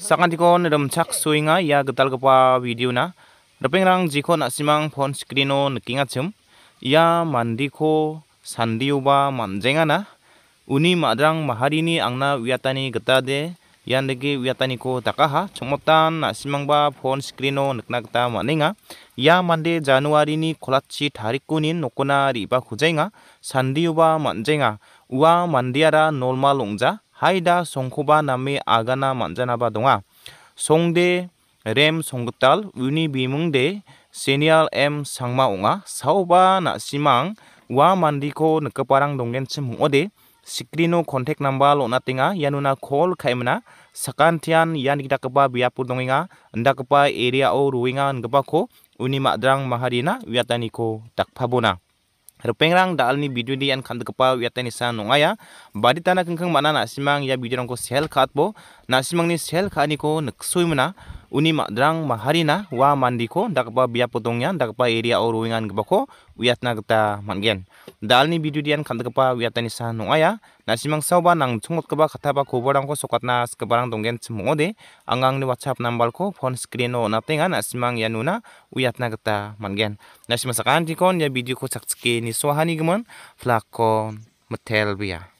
sakantikon rimchak suinga ia gitalgipa videona ripengrang jiko nasimang phone screeno nikengachim ia mandiko sandioba manjengana uni madrang maharini angna wiatani gitade ian degi wiataniko dakaha chongmotan nasimangba phone screeno nikna gita man·enga ia mande januarini kolatchi tarikunin nokona riba kujenga sandioba manjenga ua mandeara normal ong·ja haida songkoba name agana manjana ba donga songde rem songgotal uni bimungde Senial m sangma unga sauba na simang wa mandiko nakaparang dongen chimu ode sikrino contact number lo natinga yanuna kol khaimna sakantian yan kita kepa biapur dongenga anda keba area o ruinga ngepa ko uni madrang maharina wiataniko takpabona Rupengrang dalni video di an kan kepa wiatani sa nongaya badi tanah kengkeng mana nasimang ya video rangko sel khatbo simang ni sel khani ko nuksui mana uni ma·drang maharina wa mandiko dakgipa biap potongnya, dakgipa area-o ruingan inggipako uiatna gita man·gen dalni bidudian kan ni uiatani saha nong·aia nasimangsaoba nangchongotgipa katta ba cover-rangko sokatna sikgiparang donggen chim ong·ode anga angni WhatsApp nambar-ko phone screen-o onatenga nasimang ianona uiatna gita man·gen kon ya bidu ko ni sohani nisoahanigimin flag-ko biya